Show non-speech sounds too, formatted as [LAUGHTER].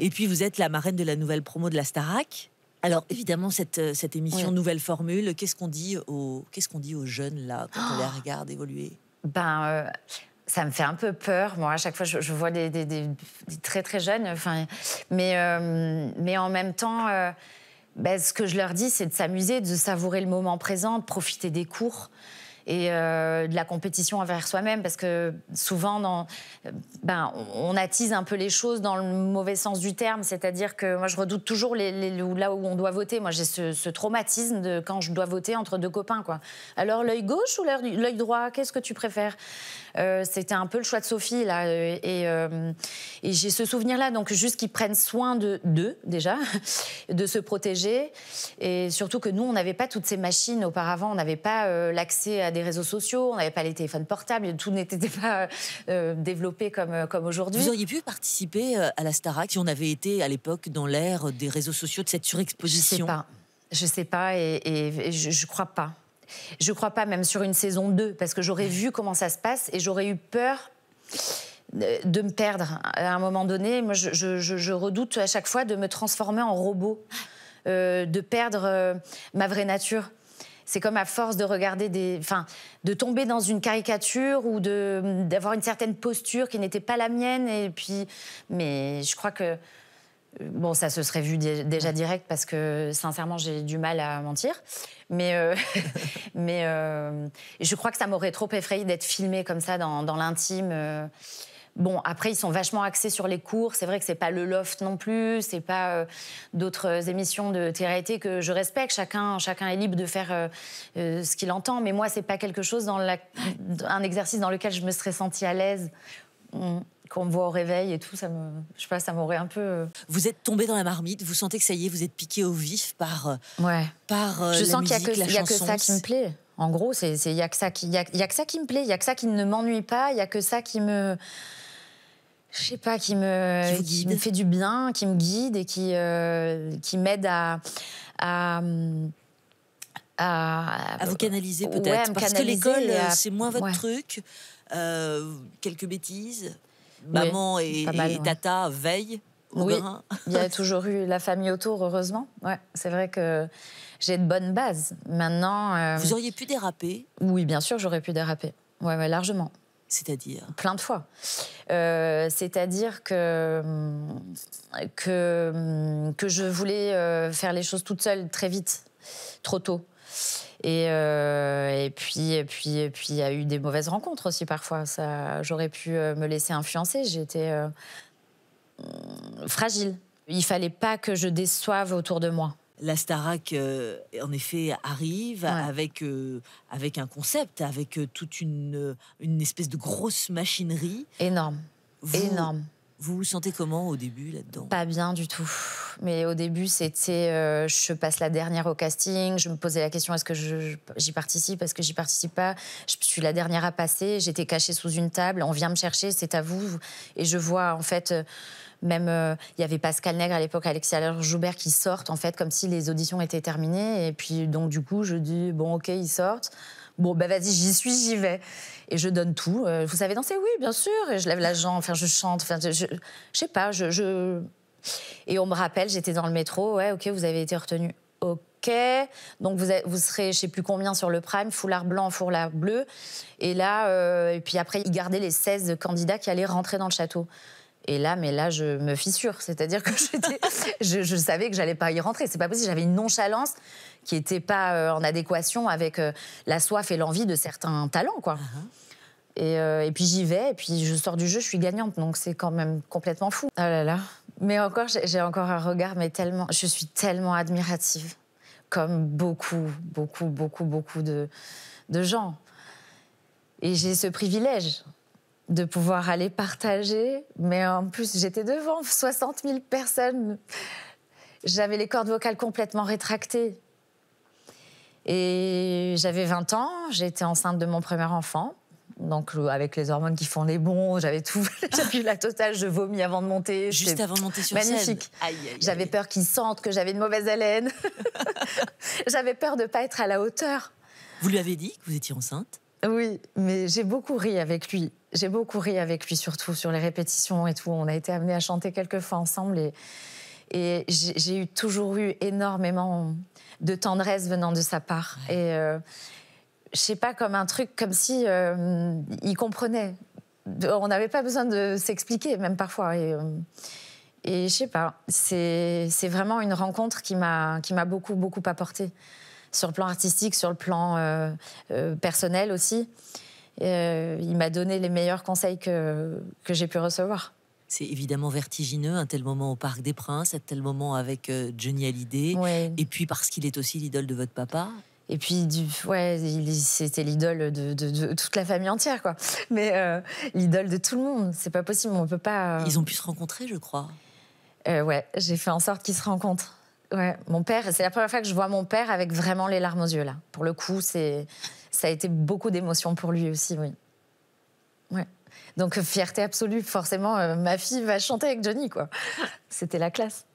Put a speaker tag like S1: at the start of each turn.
S1: Et puis, vous êtes la marraine de la nouvelle promo de la Starac. Alors évidemment cette, euh, cette émission nouvelle formule, qu'est-ce qu'on dit aux qu'est-ce qu'on dit aux jeunes là quand on les oh regarde évoluer Ben euh,
S2: ça me fait un peu peur moi à chaque fois je, vois des, très très jeunes enfin mais euh, mais en même temps ben, ce que je leur dis c'est de s'amuser, de savourer le moment présent, de profiter des cours et euh, de la compétition envers soi-même, parce que souvent, dans, ben, on attise un peu les choses dans le mauvais sens du terme, c'est-à-dire que moi, je redoute toujours les, là où on doit voter. Moi, j'ai ce, traumatisme de quand je dois voter entre deux copains. Quoi. Alors, l'œil gauche ou l'œil droit, qu'est-ce que tu préfères euh, C'était un peu le choix de Sophie, là, euh, et, j'ai ce souvenir-là, donc juste qu'ils prennent soin de d'eux, déjà, [LAUGHS] de se protéger, et surtout que nous, on n'avait pas toutes ces machines auparavant, on n'avait pas l'accès à des réseaux sociaux, on n'avait pas les téléphones portables, tout n'était pas euh, euh, développé comme, euh, comme aujourd'hui. Vous
S1: auriez pu participer à la Starac si on avait été à l'époque dans l'ère des réseaux sociaux, de cette surexposition Je sais pas. Je sais pas et, je, je
S2: crois pas. Je crois pas, même sur une saison 2, parce que j'aurais vu comment ça se passe et j'aurais eu peur de me perdre à un moment donné. Moi, je, redoute à chaque fois de me transformer en robot, de perdre ma vraie nature. C'est comme à force de regarder des, enfin, de tomber dans une caricature ou de d'avoir une certaine posture qui n'était pas la mienne. Et puis, mais je crois que euh, Bon, ça se serait vu déjà direct parce que sincèrement, j'ai du mal à mentir. Mais, euh, [LAUGHS] mais euh, je crois que ça m'aurait trop effrayé d'être filmée comme ça dans, dans l'intime. Bon, après, ils sont vachement axés sur les cours. C'est vrai que ce n'est pas le loft non plus, Ce n'est pas euh, d'autres émissions de télé que je respecte. Chacun, chacun est libre de faire euh, euh, ce qu'il entend. Mais moi, c'est pas quelque chose dans un exercice dans lequel je me serais sentie à l'aise. On qu'on me voit au réveil et tout, ça me, je sais pas, ça m'aurait un peu.
S1: Vous êtes tombé dans la marmite, vous sentez que ça y est, vous êtes piqué au vif par.
S2: Ouais. Par. Je sens qu'il n'y a, que ça qui me plaît. En gros, il n'y a, que ça qui, a, a que ça qui me plaît, il n'y a que ça qui ne m'ennuie pas, il n'y a que ça qui me je sais pas, qui me, fait du bien, qui me guide et qui, euh, qui m'aide à, à, vous canaliser peut-être. Parce que l'école, c'est moins votre
S1: truc. Euh, quelques bêtises. Maman et, Tata veillent. Oui,
S2: il y a [LAUGHS] toujours eu la famille autour, heureusement. Ouais, c'est vrai que j'ai de bonnes bases. Maintenant. Euh, vous auriez pu déraper Oui, bien sûr, j'aurais pu déraper. Ouais, largement. C'est-à-dire Plein de fois. Euh, c'est-à-dire que, que, je voulais euh, faire les choses toute seule très vite, trop tôt. Et, euh, puis, et puis, puis, il y a eu des mauvaises rencontres aussi parfois. Ça, j'aurais pu me laisser influencer. J'étais fragile. Il fallait pas que je déçoive autour de moi
S1: la Starac, euh, en effet, arrive euh, avec, un concept, avec euh, toute une, espèce de grosse machinerie. Énorme. Énorme. Vous vous sentez comment au début là-dedans Pas
S2: bien du tout. Mais au début, c'était euh, je passe la dernière au casting, je me posais la question est-ce que j'y participe, est-ce que j'y participe pas Je suis la dernière à passer, j'étais cachée sous une table, on vient me chercher, c'est à vous. Et je vois en fait. Euh, même euh, il y avait Pascal Nègre à l'époque, Alexia Joubert qui sortent en fait comme si les auditions étaient terminées et puis donc du coup je dis bon ok ils sortent, Bon, ben vas-y, j'y suis, j'y vais. Et je donne tout. Euh, vous savez danser Oui, bien sûr. Et je lève la jambe, enfin, je chante, enfin, je, je, sais pas, je, je, Et on me rappelle, j'étais dans le métro, ouais, ok, vous avez été retenu. Ok. Donc vous, vous serez, je sais plus combien sur le prime, foulard blanc, foulard bleu. Et là, euh, et puis après, ils gardaient les 16 candidats qui allaient rentrer dans le château. Et là, mais là, je me fissure. C'est-à-dire que [LAUGHS] je, savais que j'allais pas y rentrer. C'est pas possible. J'avais une nonchalance qui n'était pas euh, en adéquation avec euh, la soif et l'envie de certains talents, quoi. Uh-huh. Euh, et, puis j'y vais, et puis je sors du jeu, je suis gagnante. Donc c'est quand même complètement fou. Ah là là. Mais encore, j'ai encore un regard, mais tellement, je suis tellement admirative, comme beaucoup, beaucoup, beaucoup, beaucoup de, de gens. Et j'ai ce privilège de pouvoir aller partager. Mais en plus, j'étais devant 60 000 personnes. J'avais les cordes vocales complètement rétractées. Et j'avais 20 ans, j'étais enceinte de mon premier enfant. Donc, avec les hormones qui font les bons, j'avais tout, [LAUGHS] J'ai eu la totale, je vomis avant de monter. Juste avant de monter sur magnifique. scène. Magnifique. J'avais peur qu'il sentent que j'avais une mauvaise haleine. [LAUGHS] j'avais peur de ne pas
S1: être à la hauteur. Vous lui avez dit que vous étiez enceinte
S2: oui, mais j'ai beaucoup ri avec lui. J'ai beaucoup ri avec lui, surtout sur les répétitions et tout. On a été amenés à chanter quelques fois ensemble et, j'ai toujours eu énormément de tendresse venant de sa part. Et euh, je sais pas, comme un truc, comme si euh, il comprenait. On n'avait pas besoin de s'expliquer, même parfois. Et, euh, et je sais pas, c'est vraiment une rencontre qui m'a beaucoup, beaucoup apporté sur le plan artistique, sur le plan euh, euh, personnel aussi. Euh, il m'a donné les meilleurs conseils que, que j'ai pu recevoir.
S1: C'est évidemment vertigineux, un tel moment au Parc des Princes, un tel moment avec Johnny Hallyday, et puis parce qu'il est aussi l'idole de votre papa.
S2: Et puis, du, ouais, c'était l'idole de, toute la famille entière, quoi. Mais l'idole de tout le monde, c'est pas possible, on peut pas. Ils ont pu se rencontrer, je crois. ouais, j'ai fait en sorte qu'ils se rencontrent. Ouais, mon père, c'est la première fois que je vois mon père avec vraiment les larmes aux yeux, là. Pour le coup, c'est, ça a été beaucoup d'émotions pour lui aussi, oui. Ouais. Donc, fierté absolue, forcément, euh, ma fille va chanter avec Johnny, quoi. C'était la
S1: classe.